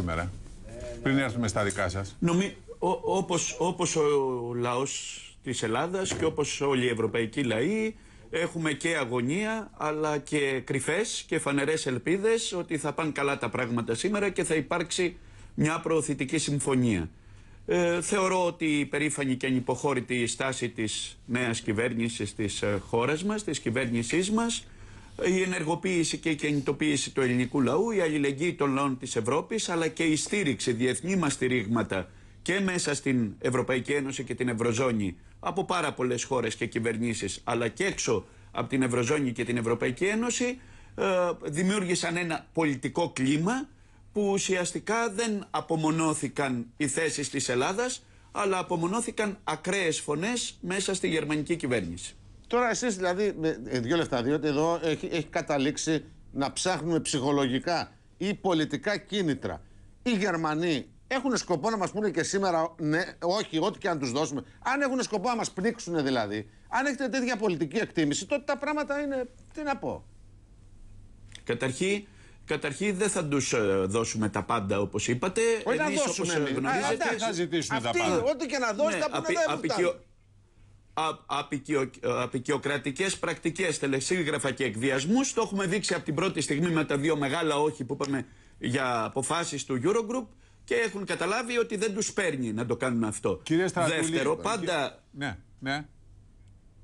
σήμερα, πριν έρθουμε στα δικά σας. ο λαός της Ελλάδας και όπως όλοι οι ευρωπαϊκοί λαοί έχουμε και αγωνία αλλά και κρυφές και φανερές ελπίδες ότι θα πάνε καλά τα πράγματα σήμερα και θα υπάρξει μια προωθητική συμφωνία. Ε, θεωρώ ότι η περήφανη και ανυποχώρητη στάση της νέας κυβέρνησης της ε, χώρας μας, της κυβέρνησής μας η ενεργοποίηση και η κινητοποίηση του ελληνικού λαού, η αλληλεγγύη των λαών της Ευρώπης, αλλά και η στήριξη, διεθνή μας στηρίγματα και μέσα στην Ευρωπαϊκή Ένωση και την Ευρωζώνη από πάρα πολλές χώρες και κυβερνήσεις, αλλά και έξω από την Ευρωζώνη και την Ευρωπαϊκή Ένωση, ε, δημιούργησαν ένα πολιτικό κλίμα που ουσιαστικά δεν απομονώθηκαν οι θέσεις της Ελλάδας, αλλά απομονώθηκαν ακραίες φωνές μέσα στη γερμανική κυβέρνηση. Τώρα εσείς δηλαδή, ε, δύο λεφτά, διότι εδώ έχει, καταλήξει να ψάχνουμε ψυχολογικά ή πολιτικά κίνητρα. Οι Γερμανοί έχουν σκοπό να μας πούνε και σήμερα ναι, όχι, ό,τι και αν τους δώσουμε. Αν έχουν σκοπό να μας πνίξουν δηλαδή, αν έχετε τέτοια πολιτική εκτίμηση, τότε τα πράγματα είναι. Τι να πω. Καταρχήν, Καταρχήν δεν θα τους ε, δώσουμε τα πάντα όπως είπατε. Όχι να δώσουμε. Όπως ε, θα ζητήσουμε τα πάντα. Ό,τι και να δώσετε, ναι, τα πάντα απ ε, πρακτικέ πρακτικές, τελεσίγραφα και εκβιασμούς. Το έχουμε δείξει από την πρώτη στιγμή με τα δύο μεγάλα όχι που είπαμε για αποφάσεις του Eurogroup και έχουν καταλάβει ότι δεν τους παίρνει να το κάνουν αυτό. Κύριε Δεύτερο, πάντα... Ναι, ναι.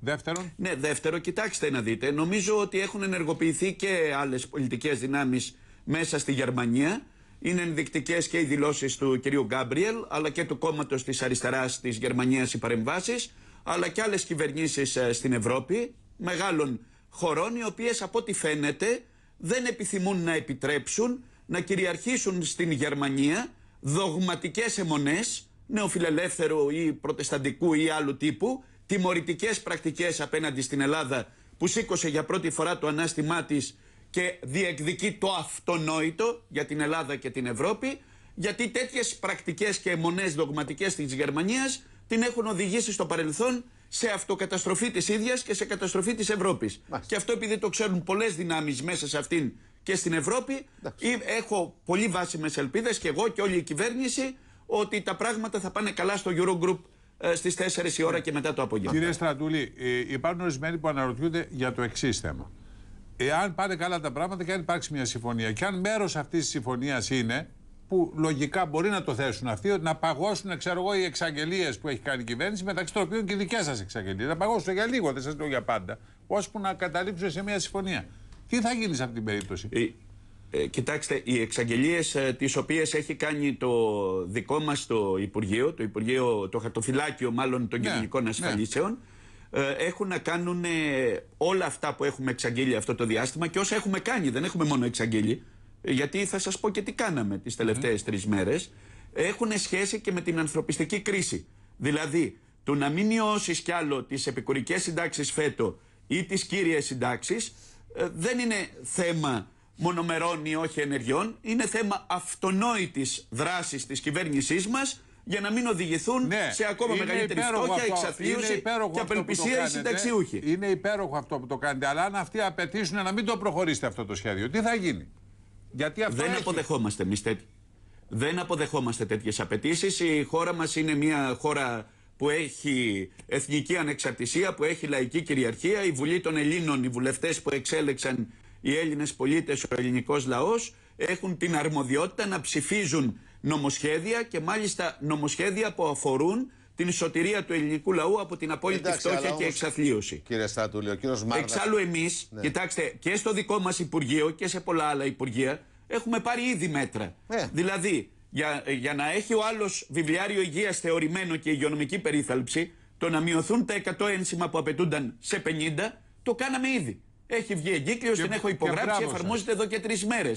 Δεύτερον. Ναι, δεύτερο, κοιτάξτε να δείτε. Νομίζω ότι έχουν ενεργοποιηθεί και άλλες πολιτικές δυνάμεις μέσα στη Γερμανία. Είναι ενδεικτικές και οι δηλώσεις του κυρίου Γκάμπριελ, αλλά και του κόμματος της αριστεράς της Γερμανίας οι παρεμβάσεις αλλά και άλλες κυβερνήσεις ε, στην Ευρώπη, μεγάλων χωρών, οι οποίες από ό,τι φαίνεται δεν επιθυμούν να επιτρέψουν να κυριαρχήσουν στην Γερμανία δογματικές αιμονές νεοφιλελεύθερου ή προτεσταντικού ή άλλου τύπου, τιμωρητικές πρακτικές απέναντι στην Ελλάδα που σήκωσε για πρώτη φορά το ανάστημά της και διεκδικεί το αυτονόητο για την Ελλάδα και την Ευρώπη, γιατί τέτοιες πρακτικές και αιμονές δογματικές της Γερμανίας την έχουν οδηγήσει στο παρελθόν σε αυτοκαταστροφή της ίδιας και σε καταστροφή της Ευρώπης. Και αυτό επειδή το ξέρουν πολλές δυνάμεις μέσα σε αυτήν και στην Ευρώπη, ή, έχω πολύ βάσιμες ελπίδες και εγώ και όλη η κυβέρνηση ότι τα πράγματα θα πάνε καλά στο Eurogroup ε, στις 4 η ώρα ναι. και μετά το απόγευμα. Κύριε Στρατούλη, ε, υπάρχουν ορισμένοι που αναρωτιούνται για το εξής θέμα. Εάν πάνε καλά τα πράγματα και αν υπάρξει μια συμφωνία, και αν μέρος αυτής της συμφωνίας είναι που λογικά μπορεί να το θέσουν αυτοί, ότι να παγώσουν ξέρω εγώ, οι εξαγγελίες που έχει κάνει η κυβέρνηση, μεταξύ των οποίων και οι δικές σας εξαγγελίες. Να παγώσουν για λίγο, δεν σας λέω για πάντα, ώσπου να καταλήξουν σε μια συμφωνία. Τι θα γίνει σε αυτή την περίπτωση. Ε, ε, κοιτάξτε, οι εξαγγελίες ε, τις οποίες έχει κάνει το δικό μας το Υπουργείο, το, Υπουργείο, το χαρτοφυλάκιο μάλλον των ναι, κοινωνικών ναι. ασφαλίσεων, ναι. έχουν να κάνουν όλα αυτά που έχουμε εξαγγείλει αυτό το διάστημα και όσα έχουμε κάνει. Δεν έχουμε μόνο εξαγγείλει γιατί θα σας πω και τι κάναμε τις τελευταίες mm. τρεις μέρες, έχουν σχέση και με την ανθρωπιστική κρίση. Δηλαδή, το να μην μειώσεις κι άλλο τις επικουρικές συντάξεις φέτο ή τις κύριες συντάξεις, ε, δεν είναι θέμα μονομερών ή όχι ενεργειών, είναι θέμα αυτονόητης δράσης της κυβέρνησής μας για να μην οδηγηθούν ναι, σε ακόμα μεγαλύτερη φτώχεια, εξαθλίωση και απελπισία οι συνταξιούχοι. Είναι υπέροχο αυτό που το κάνετε, αλλά αν αυτοί απαιτήσουν να μην το προχωρήσετε αυτό το σχέδιο, τι θα γίνει δεν αποδεχόμαστε εμείς Δεν αποδεχόμαστε τέτοιες απαιτήσεις. Η χώρα μας είναι μια χώρα που έχει εθνική ανεξαρτησία, που έχει λαϊκή κυριαρχία. Η Βουλή των Ελλήνων, οι βουλευτές που εξέλεξαν οι Έλληνες πολίτες, ο ελληνικός λαός έχουν την αρμοδιότητα να ψηφίζουν νομοσχέδια και μάλιστα νομοσχέδια που αφορούν την ισοτηρία του ελληνικού λαού από την απόλυτη Εντάξει, φτώχεια όμως, και εξαθλίωση. Κύριε ο Εξάλλου, εμείς, ναι. κοιτάξτε, και στο δικό μας Υπουργείο και σε πολλά άλλα Υπουργεία έχουμε πάρει ήδη μέτρα. Ναι. Δηλαδή, για, για να έχει ο άλλος βιβλιάριο υγείας θεωρημένο και υγειονομική περίθαλψη, το να μειωθούν τα 100 ένσημα που απαιτούνταν σε 50, το κάναμε ήδη. Έχει βγει εγκύκλιος, την έχω υπογράψει, εφαρμόζεται εδώ και τρεις μέρες.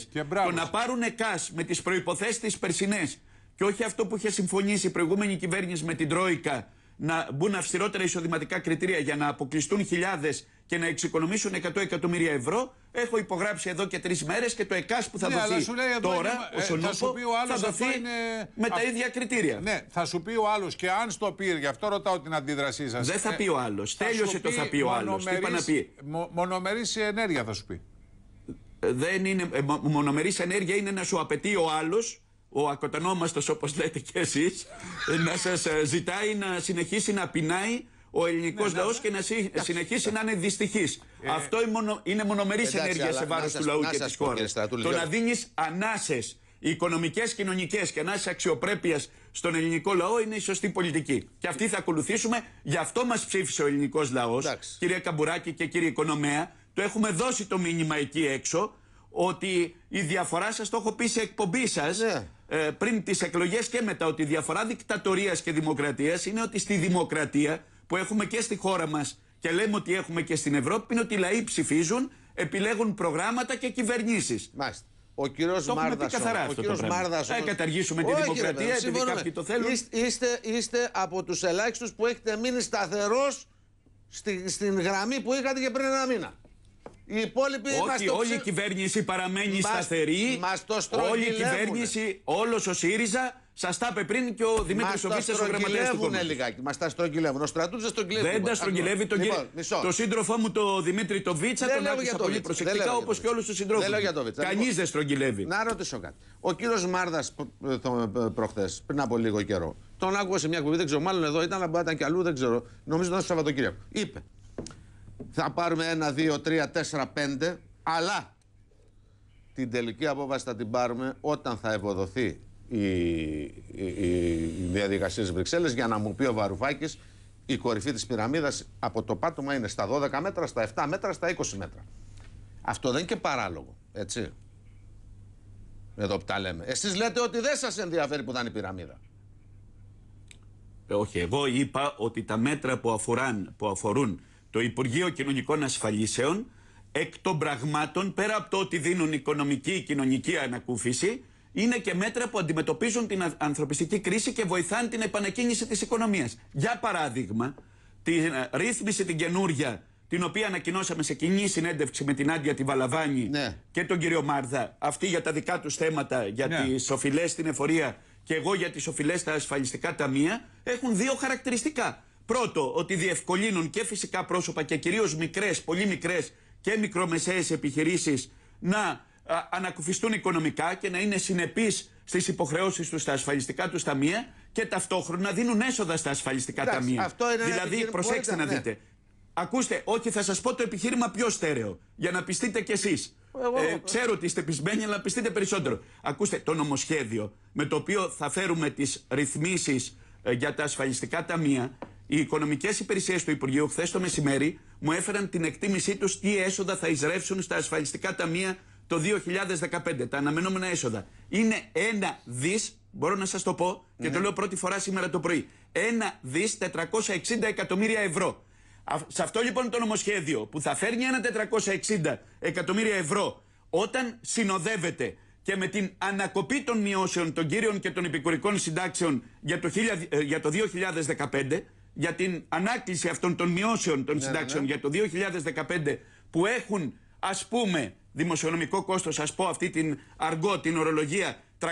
Το να πάρουν ΕΚΑΣ με τις προποθέσει τη περσινές και όχι αυτό που είχε συμφωνήσει η προηγούμενη κυβέρνηση με την Τρόικα να μπουν αυστηρότερα εισοδηματικά κριτήρια για να αποκλειστούν χιλιάδες και να εξοικονομήσουν 100 εκατομμύρια ευρώ. Έχω υπογράψει εδώ και τρεις μέρες και το ΕΚΑΣ που θα ναι, δοθεί τώρα, είναι, ε, θα, δοθεί με τα ίδια κριτήρια. Ναι, θα σου πει ο άλλος και αν στο πει, γι' αυτό ρωτάω την αντίδρασή σας. Δεν ε, θα πει ο άλλος. Τέλειωσε το θα πει ο άλλος. Τι μονομερή ενέργεια θα σου πει. Δεν είναι, ε, μονομερής ενέργεια είναι να σου απαιτεί ο άλλος ο ακοτανόμαστος όπως λέτε κι εσείς, να σας ε, ζητάει να συνεχίσει να πεινάει ο ελληνικός ναι, λαός ναι, και να ναι. συνεχίσει να είναι δυστυχής. Ε. Αυτό είναι, είναι μονομερής ενέργεια σε βάρος του λαού και τη χώρα. Το να δίνεις ανάσες οικονομικές, κοινωνικές και ανάσες αξιοπρέπειας στον ελληνικό λαό είναι η σωστή πολιτική. Και αυτή θα ακολουθήσουμε. Γι' αυτό μας ψήφισε ο ελληνικός λαός, κύριε Καμπουράκη και κύριε Οικονομέα. Το έχουμε δώσει το μήνυμα εκεί έξω ότι η διαφορά σας, το έχω πει σε εκπομπή σας, ναι. ε, πριν τις εκλογές και μετά, ότι η διαφορά δικτατορίας και δημοκρατίας είναι ότι στη δημοκρατία που έχουμε και στη χώρα μας και λέμε ότι έχουμε και στην Ευρώπη, είναι ότι οι λαοί ψηφίζουν, επιλέγουν προγράμματα και κυβερνήσεις. Μάλιστα. Ο κύριος Μάρδασον. Ο Θα ε, καταργήσουμε τη δημοκρατία, επειδή κάποιοι το θέλουν. Είστε, είστε, είστε από τους ελάχιστους που έχετε μείνει σταθερός στη, στην γραμμή που είχατε και πριν ένα μήνα. Οι υπόλοιποι Όχι, μας το... όλη η κυβέρνηση παραμένει μας, σταθερή. Μας το όλη η κυβέρνηση, όλος ο ΣΥΡΙΖΑ. Σας τα είπε πριν και ο Δημήτρη Σοβίτσα, ο γραμματέας του κόμματο. λιγάκι, μας τα στρογγυλεύουν. Ο Στρατούς τον στρογγυλεύει. Δεν τα στρογγυλεύει τον λοιπόν, κύριο. Το σύντροφό μου, το Δημήτρη το Βίτσα, τον άκουσα πολύ προσεκτικά όπω και όλους τους συντρόφου. Κανεί δεν στρογγυλεύει. Να ρωτήσω κάτι. Ο κύριος Μάρδας προχθές, πριν από λίγο καιρό, τον άκουσα σε μια που δεν ξέρω, μάλλον εδώ ήταν, αλλά ήταν και αλλού, δεν ξέρω. Νομίζω ήταν Σαββατοκύριακο. Είπε θα πάρουμε ένα, δύο, τρία, τέσσερα, πέντε. Αλλά την τελική απόφαση θα την πάρουμε όταν θα ευοδοθεί η, η, η διαδικασία της Βρυξέλλες για να μου πει ο Βαρουφάκης η κορυφή της πυραμίδας από το πάτωμα είναι στα 12 μέτρα, στα 7 μέτρα, στα 20 μέτρα. Αυτό δεν είναι και παράλογο, έτσι. Εδώ που τα λέμε. Εσείς λέτε ότι δεν σας ενδιαφέρει που θα η πυραμίδα. Ε, όχι, εγώ είπα ότι τα μέτρα που αφορούν, που αφορούν το Υπουργείο Κοινωνικών Ασφαλίσεων εκ των πραγμάτων, πέρα από το ότι δίνουν οικονομική και κοινωνική ανακούφιση, είναι και μέτρα που αντιμετωπίζουν την ανθρωπιστική κρίση και βοηθάνε την επανακίνηση της οικονομίας. Για παράδειγμα, την ε, ρύθμιση την καινούρια, την οποία ανακοινώσαμε σε κοινή συνέντευξη με την Άντια τη Βαλαβάνη ναι. και τον κύριο Μάρδα, αυτή για τα δικά τους θέματα, για ναι. τις οφειλές στην εφορία και εγώ για τις οφειλές στα ασφαλιστικά ταμεία, έχουν δύο χαρακτηριστικά. Πρώτο, ότι διευκολύνουν και φυσικά πρόσωπα και κυρίως μικρές, πολύ μικρές και μικρομεσαίες επιχειρήσεις να ανακουφιστούν οικονομικά και να είναι συνεπείς στις υποχρεώσεις τους στα ασφαλιστικά τους ταμεία και ταυτόχρονα δίνουν έσοδα στα ασφαλιστικά Εντάξει, ταμεία. Αυτό είναι δηλαδή, προσέξτε να ναι. δείτε. Ακούστε, όχι, θα σας πω το επιχείρημα πιο στέρεο, για να πιστείτε κι εσείς. Ε, ξέρω ότι είστε πισμένοι, αλλά πιστείτε περισσότερο. Ακούστε, το νομοσχέδιο με το οποίο θα φέρουμε τις ρυθμίσεις ε, για τα ασφαλιστικά ταμεία οι οικονομικές υπηρεσίες του Υπουργείου, χθες το μεσημέρι, μου έφεραν την εκτίμησή τους τι έσοδα θα εισρεύσουν στα ασφαλιστικά ταμεία το 2015. Τα αναμενόμενα έσοδα. Είναι ένα δις, μπορώ να σας το πω και το ναι. λέω πρώτη φορά σήμερα το πρωί. Ένα δις 460 εκατομμύρια ευρώ. Σε αυτό λοιπόν το νομοσχέδιο που θα φέρνει ένα 460 εκατομμύρια ευρώ όταν συνοδεύεται και με την ανακοπή των μειώσεων των κύριων και των επικουρικών συντάξεων για το, 2015 για την ανάκληση αυτών των μειώσεων των ναι, ναι συντάξεων ναι. για το 2015 που έχουν ας πούμε δημοσιονομικό κόστος, ας πω αυτή την αργό, την ορολογία 350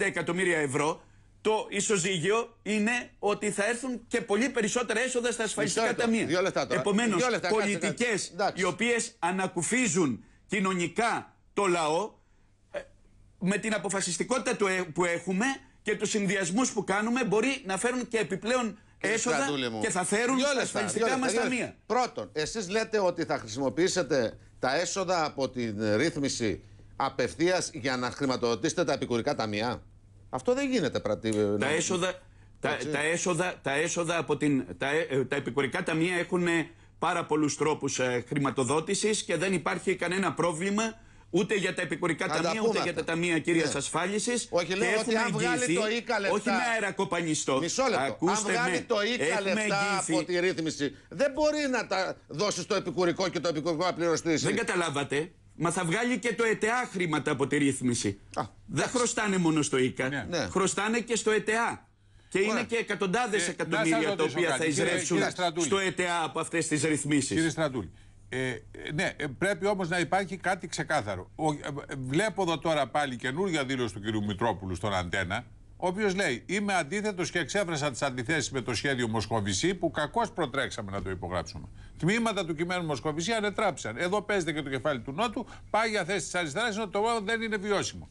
εκατομμύρια ευρώ, το ισοζύγιο είναι ότι θα έρθουν και πολύ περισσότερα έσοδα στα ασφαλιστικά ταμεία. Επομένω, πολιτικέ οι οποίες ανακουφίζουν κοινωνικά το λαό ε, με την αποφασιστικότητα ε, που έχουμε και τους συνδυασμούς που κάνουμε μπορεί να φέρουν και επιπλέον έσοδα και θα φέρουν τα ασφαλιστικά μα ταμεία. Πρώτον, εσείς λέτε ότι θα χρησιμοποιήσετε τα έσοδα από την ρύθμιση απευθείας για να χρηματοδοτήσετε τα επικουρικά ταμεία. Αυτό δεν γίνεται πρατήριο. Ε, τα έσοδα, τα, έσοδα, τα έσοδα από την. Τα, ε, τα επικουρικά ταμεία έχουν πάρα πολλούς τρόπους ε, χρηματοδότησης και δεν υπάρχει κανένα πρόβλημα ούτε για τα επικουρικά ταμεία, ούτε για τα ταμεία κυρίας ναι. ασφάλισης. Όχι, λέω ότι αν βγάλει το ίκα λεφτά. Όχι με αερακοπανιστό Μισό λεπτό. Ακούστε αν βγάλει με, το ίκα λεφτά από τη ρύθμιση, δεν μπορεί να τα δώσεις στο επικουρικό και το επικουρικό να πληρωθεί. Δεν καταλάβατε. Μα θα βγάλει και το ΕΤΑ χρήματα από τη ρύθμιση. Α, δεν χρωστάνε μόνο στο ΙΚΑ. Ναι. Ναι. Χρωστάνε και στο ΕΤΑ Και είναι και εκατοντάδες εκατομμύρια τα οποία θα εισρέψουν στο ΕΤΑ από αυτές τις ρυθμίσεις. Κύριε Στρατούλη, ε, ναι, ε, πρέπει όμως να υπάρχει κάτι ξεκάθαρο. Ο, ε, βλέπω εδώ τώρα πάλι καινούργια δήλωση του κ. Μητρόπουλου στον Αντένα, ο οποίος λέει: Είμαι αντίθετος και εξέφρασα τις αντιθέσεις με το σχέδιο Μοσχοβησί που κακώς προτρέξαμε να το υπογράψουμε. Τμήματα του κειμένου Μοσχοβησί ανετράψαν. Εδώ παίζεται και το κεφάλι του Νότου, πάει για θέση της αριστεράς, ενώ το δεν είναι βιώσιμο.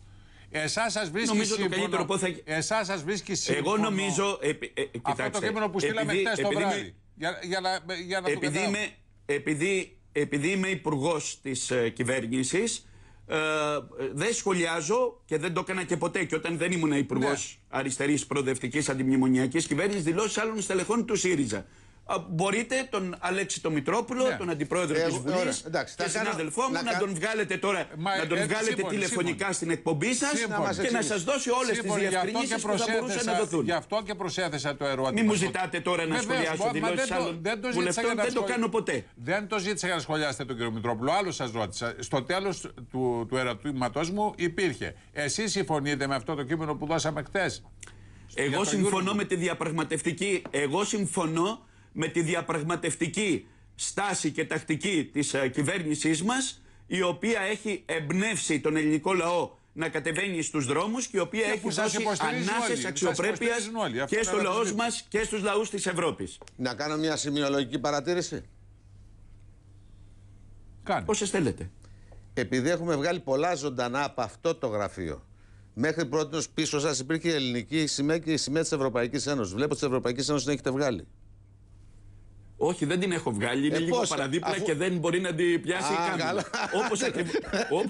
Εσάς σας βρίσκει σύμφωνο. θα... Εσάς σας βρίσκει σύμφωνο. Εγώ νομίζω. Ε, ε, κοιτάξτε, Αυτό το κείμενο που στείλαμε χθε το βράδυ. Για, για, για, να, για να επειδή, το είμαι, επειδή επειδή είμαι υπουργός της ε, κυβέρνησης, ε, δεν σχολιάζω και δεν το έκανα και ποτέ. Και όταν δεν ήμουν υπουργός ναι. αριστερής προοδευτικής αντιμνημονιακής κυβέρνησης, δηλώσεις άλλων στελεχών του ΣΥΡΙΖΑ μπορείτε τον Αλέξη το Μητρόπουλο, ναι. τον αντιπρόεδρο ε, της Βουλή και συνάδελφό μου να, τον βγάλετε τώρα να τον ε, ε, βγάλετε τηλεφωνικά στην εκπομπή σας και να σας δώσει όλες τις διευκρινήσει που θα μπορούσαν να δοθούν. Γι' αυτό και προσέθεσα το ερώτημα. Μην μου ζητάτε τώρα να σχολιάσω δηλώσει άλλων βουλευτών. Δεν το κάνω ποτέ. Δεν το ζήτησα για να σχολιάσετε τον κύριο Μητρόπουλο. Άλλο σας ρώτησα. Στο τέλος του ερωτήματός μου υπήρχε. Εσείς συμφωνείτε με αυτό το κείμενο που δώσαμε χθες. Εγώ συμφωνώ με τη διαπραγματευτική. Εγώ συμφωνώ με τη διαπραγματευτική στάση και τακτική της κυβέρνησή ε, κυβέρνησής μας η οποία έχει εμπνεύσει τον ελληνικό λαό να κατεβαίνει στους δρόμους και η οποία και έχει δώσει ανάσες αξιοπρέπειας και στο λαό μας και στους λαούς της Ευρώπης. Να κάνω μια σημειολογική παρατήρηση. Κάνε. Όσες θέλετε. Επειδή έχουμε βγάλει πολλά ζωντανά από αυτό το γραφείο Μέχρι πρώτη πίσω σας υπήρχε η ελληνική σημαία και η σημαία της Ευρωπαϊκής Ένωσης. Βλέπω ότι τη Ευρωπαϊκή Ένωση την έχετε βγάλει. Όχι, δεν την έχω βγάλει. Είναι ε, λίγο πώς, παραδίπλα και δεν μπορεί να την πιάσει κάμερα. Όπω.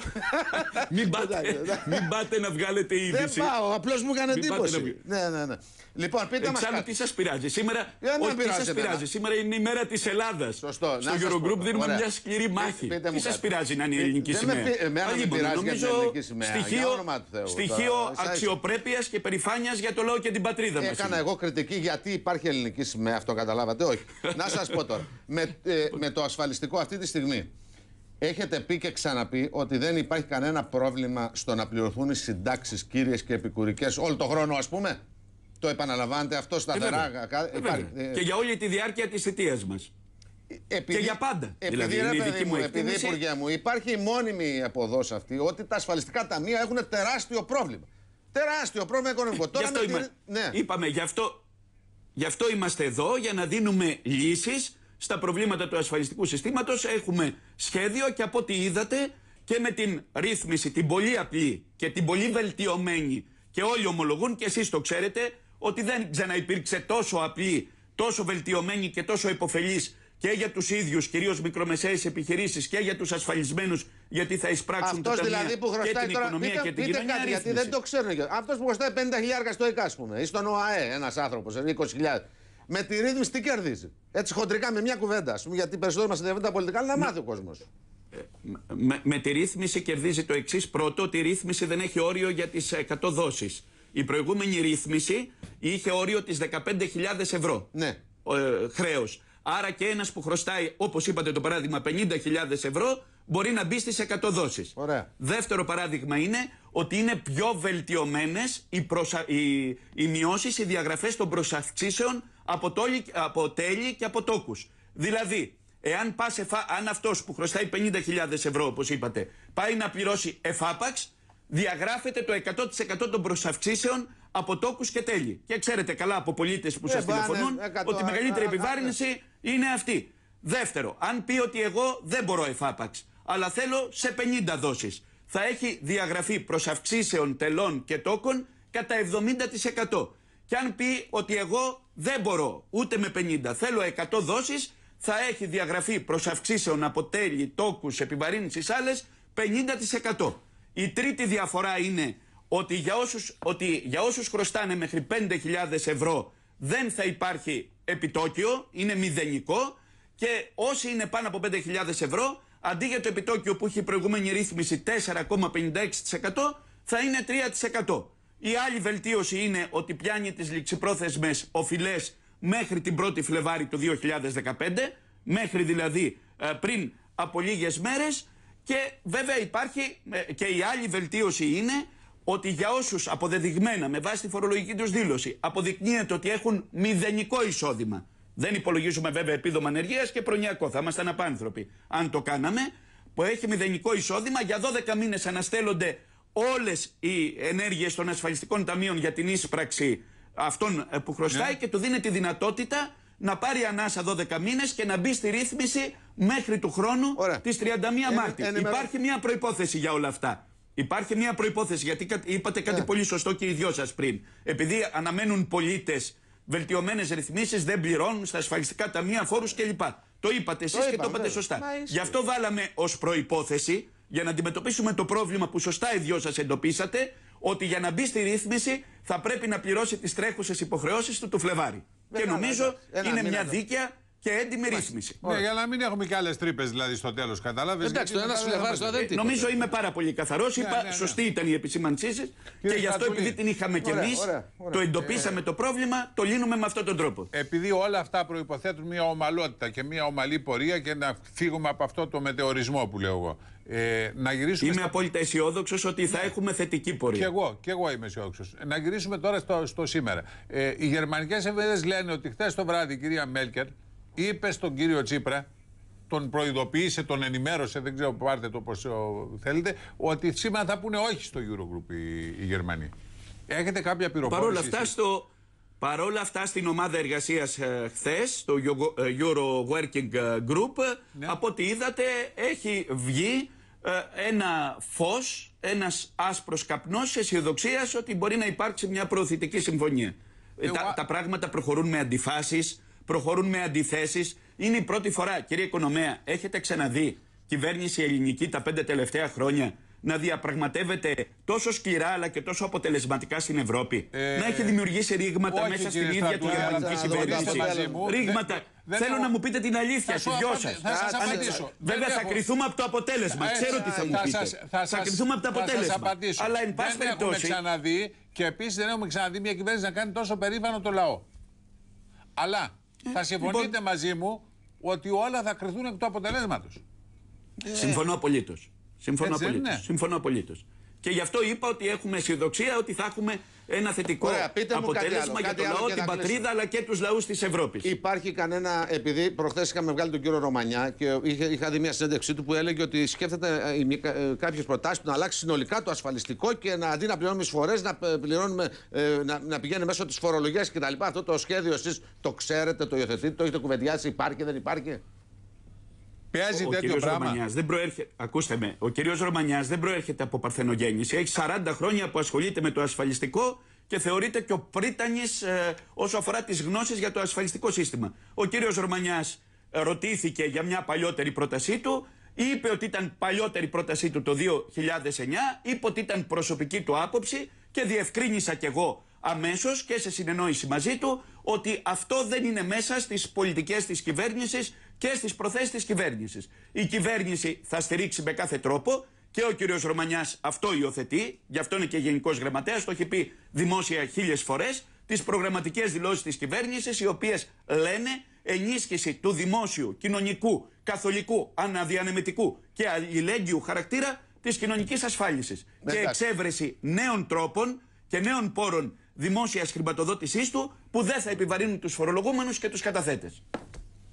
Μην πάτε, μην πάτε να βγάλετε η είδηση. Δεν πάω, απλώς μου έκανε εντύπωση. Ναι, ναι, ναι. Λοιπόν, πείτε μας. Εξάλλου, τι σας πειράζει. Σήμερα, ε, Σήμερα είναι η μέρα της Ελλάδας. Σωστό. Στο Eurogroup δίνουμε μια σκληρή μάχη. Τι σα πειράζει να είναι η ελληνική σημαία. σημαία. στοιχείο αξιοπρέπειας και περηφάνειας για το λόγο και την πατρίδα μας. Έκανα εγώ κριτική γιατί υπάρχει ελληνική σημαία, αυτό καταλάβατε. Όχι. σα πω τώρα. με, ε, με το ασφαλιστικό αυτή τη στιγμή. Έχετε πει και ξαναπεί ότι δεν υπάρχει κανένα πρόβλημα στο να πληρωθούν οι συντάξεις κύριες και επικουρικές όλο τον χρόνο, ας πούμε. Το επαναλαμβάνετε αυτό στα Ε, ε, και για όλη τη διάρκεια της θητείας μας. και για πάντα. Επειδή, δηλαδή, είναι δική μου επειδή Υπουργέ μου, υπάρχει η μόνιμη αποδόση αυτή ότι τα ασφαλιστικά ταμεία έχουν τεράστιο πρόβλημα. Τεράστιο πρόβλημα οικονομικό. Τώρα αυτό με... ναι. Είπαμε, γι' αυτό Γι' αυτό είμαστε εδώ, για να δίνουμε λύσεις στα προβλήματα του ασφαλιστικού συστήματος. Έχουμε σχέδιο και από ό,τι είδατε και με την ρύθμιση, την πολύ απλή και την πολύ βελτιωμένη και όλοι ομολογούν και εσείς το ξέρετε ότι δεν ξαναυπήρξε τόσο απλή, τόσο βελτιωμένη και τόσο υποφελής και για τους ίδιους, κυρίως μικρομεσαίες επιχειρήσεις και για τους ασφαλισμένους, γιατί θα εισπράξουν Αυτός τα δηλαδή που και την τώρα, οικονομία πείτε, και την κοινωνία. γιατί δεν το ξέρουν. Αυτός που χρωστάει 50.000 στο ΕΚΑ, ας πούμε, ή στον ΟΑΕ, ένας άνθρωπος, 20.000. Με τη ρύθμιση τι κερδίζει. Έτσι χοντρικά με μια κουβέντα, ας πούμε, γιατί περισσότερο μα ενδιαφέρουν τα πολιτικά, αλλά να μάθει ο κόσμος. Ε, με, με τη ρύθμιση κερδίζει το εξής. Πρώτο, ότι η ρύθμιση δεν έχει όριο για τις 100 ε, δόσεις. Η προηγούμενη ρύθμιση είχε όριο τις 15.000 ευρώ ναι. ε, χρέος. Άρα και ένας που χρωστάει, όπως είπατε το παράδειγμα, 50.000 ευρώ, μπορεί να μπει στις 100 δόσει. Δεύτερο παράδειγμα είναι ότι είναι πιο βελτιωμένες οι, προσα... οι... οι μειώσεις, οι διαγραφές των προσαυξήσεων από, από τέλη και από τόκους. Δηλαδή, εάν, εφα... αν αυτός που χρωστάει 50.000 ευρώ, όπως είπατε, πάει να πληρώσει εφάπαξ, διαγράφεται το 100% των προσαυξήσεων από τόκους και τέλη. Και ξέρετε καλά από πολίτες που ε, σας τηλεφωνούν ότι η μεγαλύτερη ε, ε, επιβάρυνση είναι αυτή. Δεύτερο, αν πει ότι εγώ δεν μπορώ εφάπαξ, αλλά θέλω σε 50 δόσεις, θα έχει διαγραφή προσαυξήσεων τελών και τόκων κατά 70%. Και αν πει ότι εγώ δεν μπορώ ούτε με 50, θέλω 100 δόσεις, θα έχει διαγραφή προσαυξήσεων από τέλη, τόκους, επιβαρύνσεις άλλες 50%. Η τρίτη διαφορά είναι ότι για όσους, ότι για όσους χρωστάνε μέχρι 5.000 ευρώ δεν θα υπάρχει επιτόκιο, είναι μηδενικό και όσοι είναι πάνω από 5.000 ευρώ αντί για το επιτόκιο που έχει η προηγούμενη ρύθμιση 4,56% θα είναι 3%. Η άλλη βελτίωση είναι ότι πιάνει τις ληξιπρόθεσμες οφειλές μέχρι την 1η Φλεβάρη του 2015, μέχρι δηλαδή ε, πριν από λίγες μέρες και βέβαια υπάρχει ε, και η άλλη βελτίωση είναι ότι για όσους αποδεδειγμένα με βάση τη φορολογική τους δήλωση αποδεικνύεται ότι έχουν μηδενικό εισόδημα. Δεν υπολογίζουμε βέβαια επίδομα ανεργίας και προνοιακό. Θα ήμασταν απάνθρωποι. Αν το κάναμε, που έχει μηδενικό εισόδημα, για 12 μήνες αναστέλλονται όλες οι ενέργειες των ασφαλιστικών ταμείων για την ίσπραξη αυτών ε, που χρωστάει ναι. και του δίνει τη δυνατότητα να πάρει ανάσα 12 μήνες και να μπει στη ρύθμιση μέχρι του χρόνου τη 31 Μάρτη. Υπάρχει μια προπόθεση για όλα αυτά. Υπάρχει μια προπόθεση, γιατί είπατε κάτι ε. πολύ σωστό και οι δυο σας πριν. Επειδή αναμένουν πολίτες βελτιωμένες ρυθμίσεις, δεν πληρώνουν στα ασφαλιστικά ταμεία φόρους κλπ. Το είπατε εσείς και το είπατε ναι. σωστά. Γι' αυτό βάλαμε ως προπόθεση για να αντιμετωπίσουμε το πρόβλημα που σωστά οι δυο σας εντοπίσατε, ότι για να μπει στη ρύθμιση θα πρέπει να πληρώσει τις τρέχουσες υποχρεώσεις του του Φλεβάρι. Και νομίζω είναι μια δίκαια και έντιμη ρύθμιση. Ναι, για να μην έχουμε και άλλες τρύπες δηλαδή στο τέλος, κατάλαβε. Εντάξει, το ένας ε, Νομίζω είμαι πάρα πολύ καθαρός. Ναι, Είπα ναι, ναι. σωστή ήταν η επισήμανσή σα και γι' αυτό επειδή την είχαμε κι εμεί, το ε, εντοπίσαμε το πρόβλημα, το λύνουμε με αυτόν τον τρόπο. Επειδή όλα αυτά προποθέτουν μια ομαλότητα και μια ομαλή πορεία και να φύγουμε από αυτό το μετεωρισμό που λέω εγώ. Ε, να γυρίσουμε είμαι στα... απόλυτα αισιόδοξος ότι θα έχουμε θετική πορεία. Και εγώ, και εγώ είμαι αισιόδοξος. Να γυρίσουμε τώρα στο, σήμερα. Ε, οι γερμανικές εφημερίδες λένε ότι χθες το βράδυ η κυρία Μέλκερ είπε στον κύριο Τσίπρα, τον προειδοποίησε, τον ενημέρωσε, δεν ξέρω πάρτε το πώς θέλετε, ότι σήμερα θα πούνε όχι στο Eurogroup οι, οι Γερμανοί. Έχετε κάποια πληροφόρηση. Παρόλα αυτά στο... Παρόλα αυτά στην ομάδα εργασίας ε, χθες, το Euro ε, Working ε, Group, ναι. από ό,τι είδατε έχει βγει ένα φως, ένας άσπρος καπνός αισιοδοξίας ότι μπορεί να υπάρξει μια προωθητική συμφωνία. Τα, τα πράγματα προχωρούν με αντιφάσεις, προχωρούν με αντιθέσεις. Είναι η πρώτη φορά, κύριε Οικονομέα, έχετε ξαναδεί κυβέρνηση ελληνική τα πέντε τελευταία χρόνια να διαπραγματεύεται τόσο σκληρά αλλά και τόσο αποτελεσματικά στην Ευρώπη. Ε, να έχει δημιουργήσει ρήγματα μέσα στην ίδια τη γερμανική κυβέρνηση. Ρήγματα. Δεν Θέλω να μου πείτε την αλήθεια σου δυο σας. Θα Βέβαια, θα κρυθούμε από το αποτέλεσμα. Ε, Ξέρω τι θα μου πείτε. Θα κρυθούμε από το αποτέλεσμα. Αλλά εν πάση περιπτώσει. Δεν έχουμε ξαναδεί και επίσης δεν έχουμε ξαναδεί μια κυβέρνηση να κάνει τόσο περήφανο το λαό. Αλλά ε, θα συμφωνείτε λοιπόν- μαζί μου ότι όλα θα κρυθούν εκ του αποτελέσματος. Συμφωνώ απολύτως. Συμφωνώ απολύτως. Ναι. Και γι' αυτό είπα ότι έχουμε αισιοδοξία ότι θα έχουμε ένα θετικό Ωραία, πείτε μου αποτέλεσμα κάτι άλλο, για το λαό, την πατρίδα αλλά και τους λαούς της Ευρώπης. Υπάρχει κανένα. Επειδή προχθές είχαμε βγάλει τον κύριο Ρωμανιά και είχα, είχα δει μια συνέντευξή του που έλεγε ότι σκέφτεται ε, ε, κάποιες προτάσεις να αλλάξει συνολικά το ασφαλιστικό και να αντί να πληρώνουμε εισφορές να, ε, πληρώνουμε, να, να πηγαίνει μέσω της φορολογίας κτλ. Αυτό το σχέδιο εσείς το ξέρετε, το υιοθετείτε, το έχετε κουβεντιάσει, υπάρχει, δεν υπάρχει ο τέτοιο δεν προέρχεται, ακούστε με, ο κύριος Ρωμανιάς δεν προέρχεται από παρθενογέννηση. Έχει 40 χρόνια που ασχολείται με το ασφαλιστικό και θεωρείται και ο πρίτανης ε, όσο αφορά τις γνώσεις για το ασφαλιστικό σύστημα. Ο κύριος Ρωμανιάς ε, ρωτήθηκε για μια παλιότερη πρότασή του. Είπε ότι ήταν παλιότερη πρότασή του το 2009, είπε ότι ήταν προσωπική του άποψη και διευκρίνησα κι εγώ αμέσως και σε συνεννόηση μαζί του ότι αυτό δεν είναι μέσα στις πολιτικές της κυβέρνησης και στις προθέσεις της κυβέρνησης. Η κυβέρνηση θα στηρίξει με κάθε τρόπο και ο κύριος Ρωμανιάς αυτό υιοθετεί, γι' αυτό είναι και γενικός γραμματέας, το έχει πει δημόσια χίλιες φορές, τις προγραμματικές δηλώσεις της κυβέρνησης, οι οποίες λένε ενίσχυση του δημόσιου, κοινωνικού, καθολικού, αναδιανεμητικού και αλληλέγγυου χαρακτήρα της κοινωνικής ασφάλισης ναι, και εξέβρεση νέων τρόπων και νέων πόρων δημόσιας χρηματοδότησής του που δεν θα επιβαρύνουν τους φορολογούμενους και τους καταθέτες.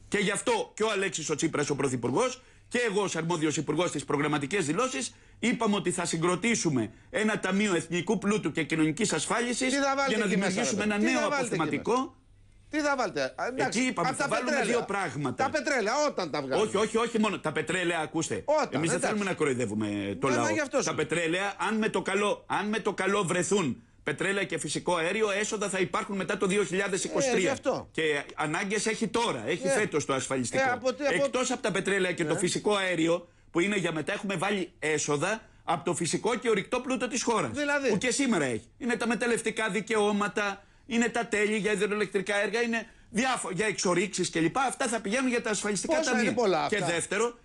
Και γι' αυτό και ο Αλέξης ο Τσίπρας, ο Πρωθυπουργός, και εγώ ως αρμόδιος υπουργός στις προγραμματικές δηλώσεις, είπαμε ότι θα συγκροτήσουμε ένα ταμείο εθνικού πλούτου και κοινωνικής ασφάλισης για να δημιουργήσουμε ένα νέο αποθεματικό. Τι θα βάλετε. Εντάξει, Εκεί είπαμε, θα, βάλουμε δύο πράγματα. Τα πετρέλαια, όταν τα βγάλουμε. Όχι, όχι, όχι μόνο. Τα πετρέλαια, ακούστε. Εμείς δεν θέλουμε να κοροϊδεύουμε το ναι, λαό. Τα πετρέλαια, αν με το καλό βρεθούν πετρέλαια και φυσικό αέριο έσοδα θα υπάρχουν μετά το 2023. Ε, και ανάγκες έχει τώρα, έχει ε, φέτος το ασφαλιστικό. Ε, από, Εκτός από τα πετρέλαια και το ε. φυσικό αέριο που είναι για μετά, έχουμε βάλει έσοδα από το φυσικό και ορυκτό πλούτο της χώρας. Δηλαδή. Που και σήμερα έχει. Είναι τα μεταλλευτικά δικαιώματα, είναι τα τέλη για υδροελεκτρικά έργα, είναι διάφο- για εξορίξεις κλπ. Αυτά θα πηγαίνουν για τα ασφαλιστικά ταμεία. Και δεύτερο,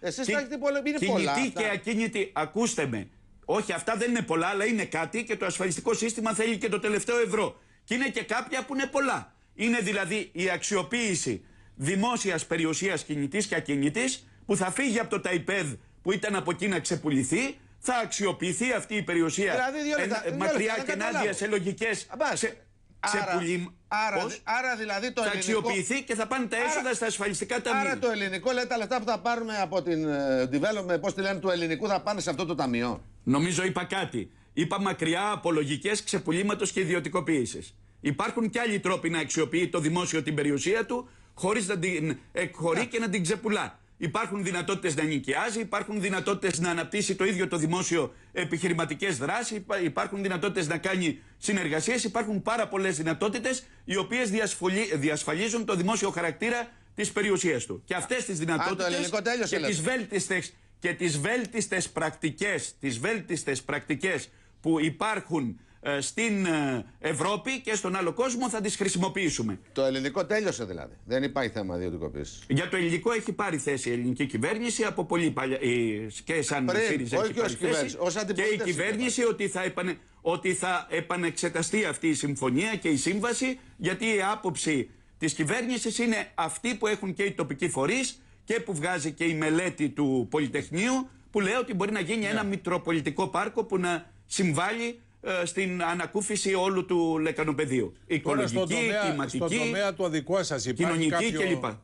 και ακίνητη, ακούστε με, όχι, αυτά δεν είναι πολλά, αλλά είναι κάτι και το ασφαλιστικό σύστημα θέλει και το τελευταίο ευρώ. Και είναι και κάποια που είναι πολλά. Είναι δηλαδή η αξιοποίηση δημόσιας περιουσίας κινητής και ακινητής που θα φύγει από το ΤΑΙΠΕΔ που ήταν από εκεί να ξεπουληθεί. Θα αξιοποιηθεί αυτή η περιουσία δηλαδή, και ενάντια σε λογικές. Άρα, άρα δηλαδή το θα ελληνικό... αξιοποιηθεί και θα πάνε τα έσοδα στα ασφαλιστικά ταμεία. Άρα το ελληνικό, λέει τα λεφτά που θα πάρουμε από την ε, development, πώς τη λένε, του ελληνικού, θα πάνε σε αυτό το ταμείο. Νομίζω είπα κάτι. Είπα μακριά από λογικέ ξεπουλήματος και ιδιωτικοποίησης. Υπάρχουν και άλλοι τρόποι να αξιοποιεί το δημόσιο την περιουσία του χωρίς να την εκχωρεί ναι. και να την ξεπουλά. Υπάρχουν δυνατότητες να νοικιάζει, υπάρχουν δυνατότητες να αναπτύσσει το ίδιο το δημόσιο επιχειρηματικές δράσεις, υπάρχουν δυνατότητες να κάνει συνεργασίες, υπάρχουν πάρα πολλές δυνατότητες οι οποίες διασφαλίζουν το δημόσιο χαρακτήρα της περιουσίας του. Και αυτές τις δυνατότητε και τι βέλτιστες και τις βέλτιστες πρακτικές, τις βέλτιστες πρακτικές που υπάρχουν ε, στην ε, Ευρώπη και στον άλλο κόσμο θα τις χρησιμοποιήσουμε. Το ελληνικό τέλειωσε δηλαδή. Δεν υπάρχει θέμα ιδιωτικοποίησης. Για το ελληνικό έχει πάρει θέση η ελληνική κυβέρνηση από πολύ παλιά. και σαν ΣΥΡΙΖΑ και η κυβέρνηση ότι θα, επανε, ότι θα επανεξεταστεί αυτή η συμφωνία και η σύμβαση γιατί η άποψη της κυβέρνησης είναι αυτή που έχουν και οι τοπικοί φορείς και που βγάζει και η μελέτη του Πολυτεχνείου που λέει ότι μπορεί να γίνει ναι. ένα μητροπολιτικό πάρκο που να συμβάλλει ε, στην ανακούφιση όλου του λεκανοπεδίου. Οικολογική, τομέα, κλιματική, στον τομέα του αδικό σα υπάρχει κάποιο,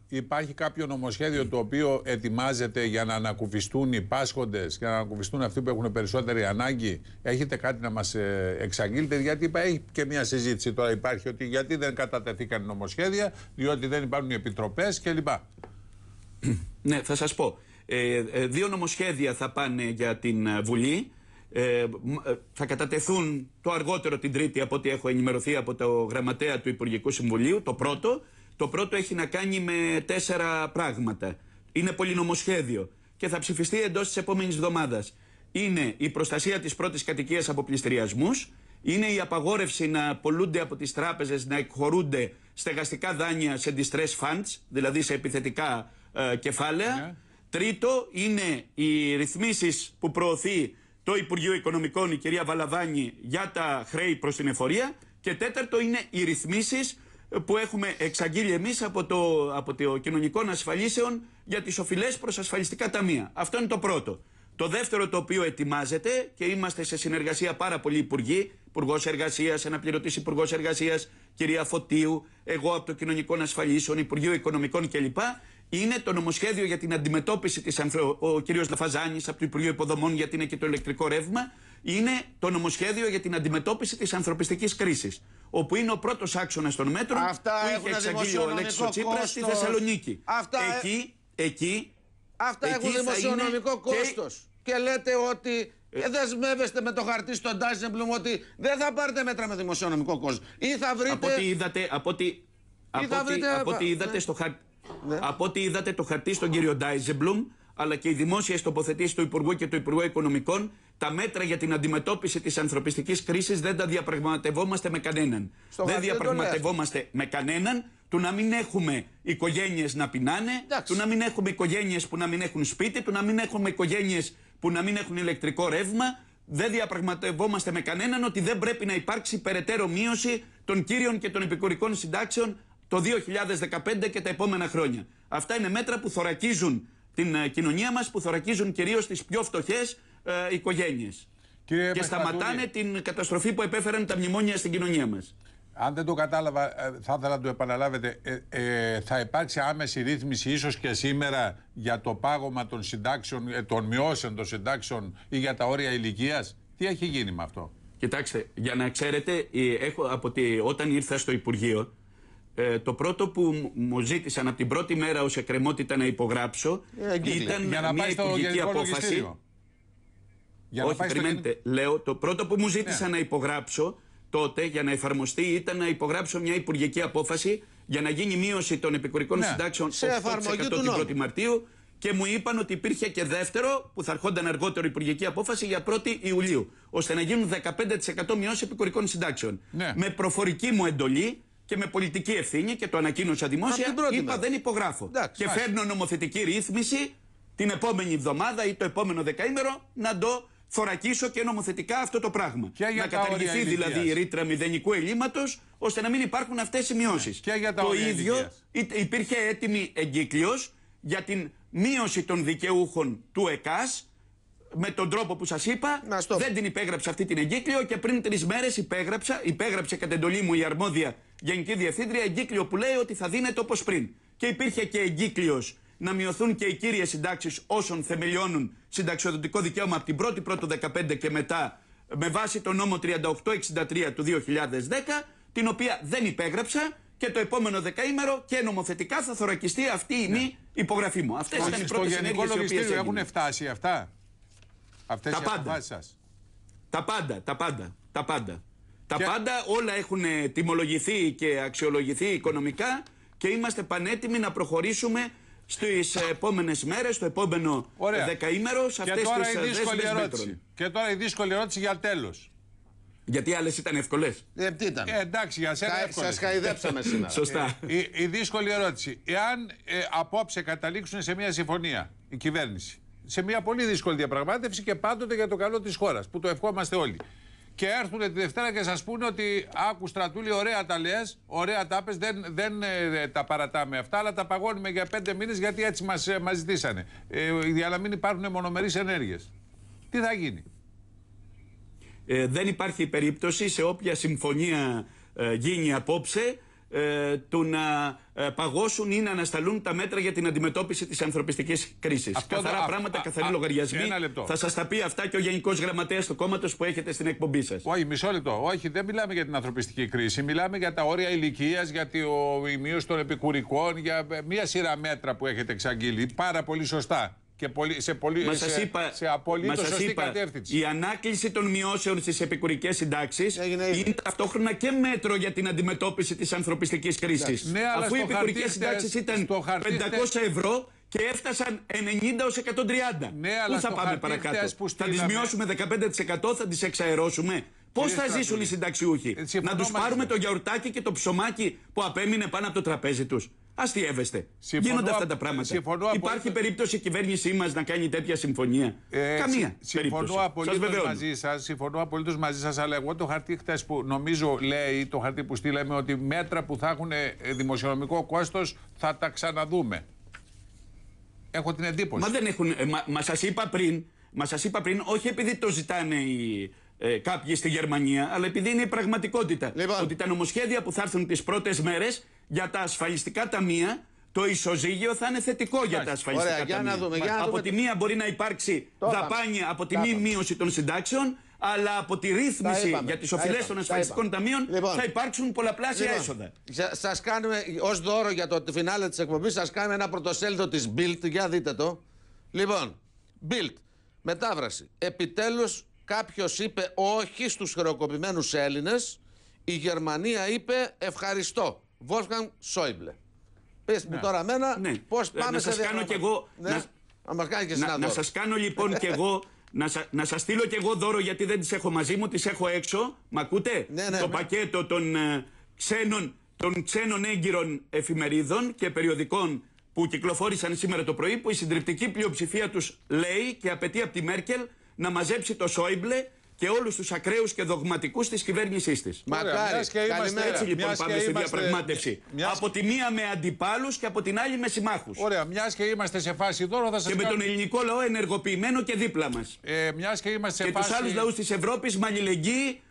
υπάρχει κάποιο νομοσχέδιο το οποίο ετοιμάζεται για να ανακουφιστούν οι πάσχοντες, και να ανακουφιστούν αυτοί που έχουν περισσότερη ανάγκη. Έχετε κάτι να μας ε, εξαγγείλετε, γιατί υπάρχει και μια συζήτηση τώρα υπάρχει ότι γιατί δεν κατατεθήκαν νομοσχέδια, διότι δεν υπάρχουν οι επιτροπές κλπ. ναι, θα σας πω. Ε, δύο νομοσχέδια θα πάνε για την Βουλή. Ε, ε, θα κατατεθούν το αργότερο την Τρίτη από ό,τι έχω ενημερωθεί από το γραμματέα του Υπουργικού Συμβουλίου, το πρώτο. Το πρώτο έχει να κάνει με τέσσερα πράγματα. Είναι πολυνομοσχέδιο και θα ψηφιστεί εντός της επόμενης εβδομάδας. Είναι η προστασία της πρώτης κατοικίας από πληστηριασμούς. είναι η απαγόρευση να πολλούνται από τις τράπεζες να εκχωρούνται στεγαστικά δάνεια σε distress funds, δηλαδή σε επιθετικά ε, κεφάλαια. Ναι. Τρίτο είναι οι ρυθμίσεις που προωθεί το Υπουργείο Οικονομικών, η κυρία Βαλαβάνη, για τα χρέη προς την εφορία. Και τέταρτο είναι οι ρυθμίσεις που έχουμε εξαγγείλει εμείς από, το, από το κοινωνικό ασφαλίσεων για τις οφειλές προς ασφαλιστικά ταμεία. Αυτό είναι το πρώτο. Το δεύτερο το οποίο ετοιμάζεται και είμαστε σε συνεργασία πάρα πολλοί υπουργοί, Υπουργός Εργασίας, Αναπληρωτής Υπουργός Εργασίας, κυρία Φωτίου, εγώ από το Κοινωνικό Ασφαλίσεων, Υπουργείο Οικονομικών κλπ είναι το νομοσχέδιο για την αντιμετώπιση της αμφιβολία. Ο κ. Λαφαζάνης από το Υπουργείο Υποδομών, γιατί είναι και το ηλεκτρικό ρεύμα, είναι το νομοσχέδιο για την αντιμετώπιση της ανθρωπιστικής κρίσης. Όπου είναι ο πρώτος άξονας των μέτρων Αυτά που είχε εξαγγείλει ο Αλέξη Τσίπρας στη Θεσσαλονίκη. Αυτά... Εκεί, εκεί. Αυτά εκεί έχουν δημοσιονομικό είναι... κόστο. Και... και λέτε ότι ε, δεσμεύεστε με το χαρτί στον Ντάισεμπλουμ ότι δεν θα πάρετε μέτρα με δημοσιονομικό κόσμο. Ή θα βρείτε. Από ό,τι είδατε, από ό,τι, από, είδατε ναι. στο χαρτί. Ναι. Από ό,τι είδατε το χαρτί στον κύριο Ντάιζεμπλουμ, αλλά και οι δημόσιες τοποθετήσεις του Υπουργού και του Υπουργού Οικονομικών, τα μέτρα για την αντιμετώπιση της ανθρωπιστικής κρίσης δεν τα διαπραγματευόμαστε με κανέναν. δεν διαπραγματευόμαστε με κανέναν του να μην έχουμε οικογένειες να πεινάνε, Εντάξει. του να μην έχουμε οικογένειες που να μην έχουν σπίτι, του να μην έχουμε οικογένειες που να μην έχουν ηλεκτρικό ρεύμα. Δεν διαπραγματευόμαστε με κανέναν ότι δεν πρέπει να υπάρξει περαιτέρω μείωση των κύριων και των επικουρικών συντάξεων το 2015 και τα επόμενα χρόνια. Αυτά είναι μέτρα που θωρακίζουν την ε, κοινωνία μας, που θωρακίζουν κυρίως τις πιο φτωχές ε, οικογένειες. και σταματάνε την καταστροφή που επέφεραν τα μνημόνια στην κοινωνία μας. Αν δεν το κατάλαβα, ε, θα ήθελα να το επαναλάβετε. Ε, θα υπάρξει άμεση ρύθμιση ίσως και σήμερα για το πάγωμα των συντάξεων, των μειώσεων των συντάξεων ή για τα όρια ηλικίας. Τι έχει γίνει με αυτό. Κοιτάξτε, για να ξέρετε, έχω, όταν ήρθα στο Υπουργείο, ε, το πρώτο που μου ζήτησαν από την πρώτη μέρα ως εκκρεμότητα να υπογράψω ε, ήταν για να μια υπουργική απόφαση. Για να Όχι, περιμένετε. Λέω, το πρώτο που μου ζήτησαν ναι. να υπογράψω τότε για να εφαρμοστεί ήταν να υπογράψω μια υπουργική απόφαση για να γίνει μείωση των επικουρικών ναι. συντάξεων σε 8% του την 1η Μαρτίου και μου είπαν ότι υπήρχε και δεύτερο που θα ερχόταν αργότερο υπουργική απόφαση για 1η Ιουλίου, ώστε να γίνουν 15% μείωση επικουρικών συντάξεων. Ναι. Με προφορική μου εντολή και με πολιτική ευθύνη και το ανακοίνωσα δημόσια. είπα δεν υπογράφω. Εντάξει, και φέρνω νομοθετική ρύθμιση την επόμενη εβδομάδα ή το επόμενο δεκαήμερο να το θωρακίσω και νομοθετικά αυτό το πράγμα. να καταργηθεί δηλαδή η ρήτρα μηδενικού ελλείμματος, ώστε να μην υπάρχουν αυτές οι μειώσεις. Το ίδιο υπήρχε έτοιμη εγκύκλιο για την μείωση των δικαιούχων του ΕΚΑΣ με τον τρόπο που σας είπα, δεν την υπέγραψα αυτή την εγκύκλιο και πριν τρεις μέρες υπέγραψα, υπέγραψε κατ' εντολή μου η αρμόδια Γενική Διευθύντρια, εγκύκλιο που λέει ότι θα δίνεται όπως πριν. Και υπήρχε και εγκύκλιος να μειωθούν και οι κύριες συντάξεις όσων θεμελιώνουν συνταξιοδοτικό δικαίωμα από την 1η Πρώτου 15 και μετά με βάση τον νόμο 3863 του 2010, την οποία δεν υπέγραψα και το επόμενο δεκαήμερο και νομοθετικά θα θωρακιστεί αυτή η μη ναι. υπογραφή μου. Αυτές ήταν λοιπόν, οι πρώτε έχουν φτάσει αυτά, Αυτές οι αποφάσει Τα πάντα, τα πάντα, τα πάντα. Τα πάντα όλα έχουν ε, τιμολογηθεί και αξιολογηθεί οικονομικά και είμαστε πανέτοιμοι να προχωρήσουμε στις επόμενες μέρες, στο επόμενο Ωραία. Ε, δεκαήμερο, σε αυτέ τι δύσκολε Και τώρα η δύσκολη ερώτηση για τέλος. Γιατί άλλες ήταν ευκολέ. Ε, τι ήταν. Ε, εντάξει, για σένα Σα χαϊδέψαμε σήμερα. Σωστά. Ε, η, η, δύσκολη ερώτηση. Εάν ε, απόψε καταλήξουν σε μια συμφωνία η κυβέρνηση, σε μια πολύ δύσκολη διαπραγμάτευση και πάντοτε για το καλό της χώρας, που το ευχόμαστε όλοι και έρθουν τη Δευτέρα και σας πούνε ότι άκου στρατούλη, ωραία τα λες, ωραία τα πες, δεν, δεν ε, τα παρατάμε αυτά, αλλά τα παγώνουμε για πέντε μήνες γιατί έτσι μας ε, μας ζητήσανε. Ε, να μην υπάρχουν μονομερείς ενέργειες. Τι θα γίνει. Ε, δεν υπάρχει περίπτωση σε όποια συμφωνία ε, γίνει απόψε ε, του να ε, παγώσουν ή να ανασταλούν τα μέτρα για την αντιμετώπιση της ανθρωπιστικής κρίσης. Καθαρά α, πράγματα, καθαρή λογαριασμοί. Θα σας τα πει αυτά και ο Γενικός Γραμματέας του κόμματος που έχετε στην εκπομπή σας. Όχι, μισό λεπτό. Όχι, δεν μιλάμε για την ανθρωπιστική κρίση. Μιλάμε για τα όρια ηλικίας, για τη μείωση των επικουρικών, για ε, μία σειρά μέτρα που έχετε εξαγγείλει. Πάρα πολύ σωστά. Και πολύ, σε, πολύ, μας σε, είπα, σε σωστή είπα, κατεύθυνση. Η ανάκληση των μειώσεων στις επικουρικές συντάξεις είναι ταυτόχρονα και μέτρο για την αντιμετώπιση της ανθρωπιστικής κρίσης. Ναι, Αφού οι επικουρικέ συντάξει ήταν 500 ευρώ, και έφτασαν 90 ως 130. Ναι, Πού θα πάμε παρακάτω. Που θα τις μειώσουμε 15%, θα τις εξαερώσουμε. Πώς θα ζήσουν οι συνταξιούχοι. Να τους πάρουμε το γιαουρτάκι και το ψωμάκι που απέμεινε πάνω από το τραπέζι τους. Αστείευεστε. Γίνονται αυτά τα πράγματα. Υπάρχει περίπτωση η κυβέρνησή μας να κάνει τέτοια συμφωνία. Ε, Καμία. Συμφωνώ απολύτω μαζί σας. Συμφωνώ απολύτως μαζί σας. Αλλά εγώ το χαρτί χτε που νομίζω λέει, το χαρτί που στείλαμε, ότι μέτρα που θα έχουν ε, δημοσιονομικό κόστος θα τα ξαναδούμε. Έχω την εντύπωση. Μα δεν έχουν. Ε, μα, μα σας είπα πριν. Μα σας είπα πριν, όχι επειδή το ζητάνε οι, ε, κάποιοι στη Γερμανία, αλλά επειδή είναι η πραγματικότητα. Λοιπόν. Ότι τα νομοσχέδια που θα έρθουν τις πρώτες μέρες για τα ασφαλιστικά ταμεία, το ισοζύγιο θα είναι θετικό για τα ασφαλιστικά Ωραία, ταμεία. Για να δούμε, από τη μία μπορεί να υπάρξει δαπάνη από τη μη μείωση των συντάξεων, αλλά από τη ρύθμιση για τις οφειλές των ασφαλιστικών ταμείων λοιπόν, θα υπάρξουν πολλαπλάσια λοιπόν, έσοδα. Σας κάνουμε ως δώρο για το φινάλε της εκπομπής, σας κάνουμε ένα πρωτοσέλιδο της Bild. Για δείτε το. Λοιπόν, Bild. Μετάβραση. Επιτέλους κάποιος είπε όχι στους χρεοκοπημένους Έλληνες. Η Γερμανία είπε ευχαριστώ. Βόλφκαν Σόιμπλε. πες μου ναι. τώρα μένα ναι. πώς πάμε να σε κάνω κι εγώ. Ναι. Να... σας κάνω λοιπόν κι εγώ. Να, σα, να σας στείλω κι εγώ δώρο γιατί δεν τις έχω μαζί μου, τις έχω έξω. Μ' ακούτε? Ναι, το πακέτο των, ε, ξένων, των ξένων έγκυρων εφημερίδων και περιοδικών που κυκλοφόρησαν σήμερα το πρωί που η συντριπτική πλειοψηφία τους λέει και απαιτεί από τη Μέρκελ να μαζέψει το Σόιμπλε και όλους τους ακραίους και δογματικούς της κυβέρνησής της. Μακάρι. Και είμαστε, έτσι λοιπόν πάμε στη διαπραγμάτευση. Μιας... Από τη μία με αντιπάλους και από την άλλη με συμμάχους. Ωραία, μιας και είμαστε σε φάση δώρο, θα σας Και με τον ελληνικό λαό ενεργοποιημένο και δίπλα μας. Ε, μιας και είμαστε σε και φάση. Και του άλλους λαούς της Ευρώπης μαλλιλεγγύοι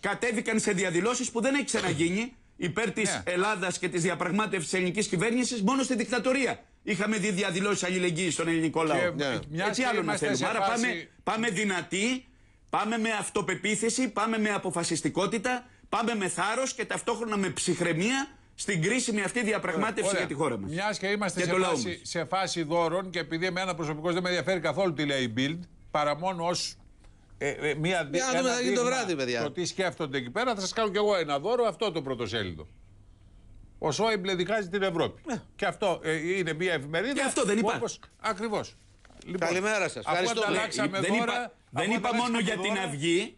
κατέβηκαν σε διαδηλώσεις που δεν έχει ξαναγίνει υπέρ της yeah. Ναι. Ελλάδας και της διαπραγμάτευσης της ελληνικής κυβέρνησης μόνο στη δικτατορία. Είχαμε δει διαδηλώσεις αλληλεγγύης στον ελληνικό λαό. Και, yeah. Έτσι άλλο να θέλουμε. Άρα πάμε, πάμε δυνατοί Πάμε με αυτοπεποίθηση, πάμε με αποφασιστικότητα, πάμε με θάρρος και ταυτόχρονα με ψυχραιμία στην κρίσιμη αυτή διαπραγμάτευση για τη χώρα μας. Μιας και είμαστε και σε, φάση, σε φάση δώρων και επειδή εμένα προσωπικώς δεν με ενδιαφέρει καθόλου τι λέει η Build, παρά μόνο ως ε, ε, μία το βράδυ, παιδιά. τι σκέφτονται εκεί πέρα, θα σας κάνω κι εγώ ένα δώρο, αυτό το πρωτοσέλιδο. Ο Σόιμπλε δικάζει την Ευρώπη. Ναι. Και αυτό ε, είναι μια εφημερίδα. Και αυτό δεν υπάρχει. Ακριβώς. Λοιπόν, Καλημέρα σας. Ευχαριστώ. Ε, δεν είπα, μόνο για την Αυγή.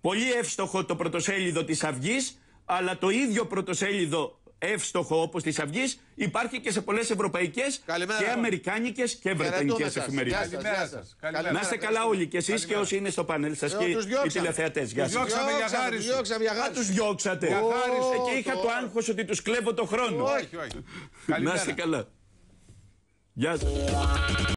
Πολύ εύστοχο το πρωτοσέλιδο της Αυγής, αλλά το ίδιο πρωτοσέλιδο εύστοχο όπως της Αυγής υπάρχει και σε πολλές ευρωπαϊκές και αμερικάνικες και βρετανικές εφημερίδε. Να είστε καλά όλοι και εσείς και όσοι είναι στο πάνελ σας ε, και οι τηλεθεατές. Γεια σα. Τους διώξατε. Ε, και είχα το άγχος ότι τους κλέβω το χρόνο. Όχι όχι Να είστε καλά. Γεια σας.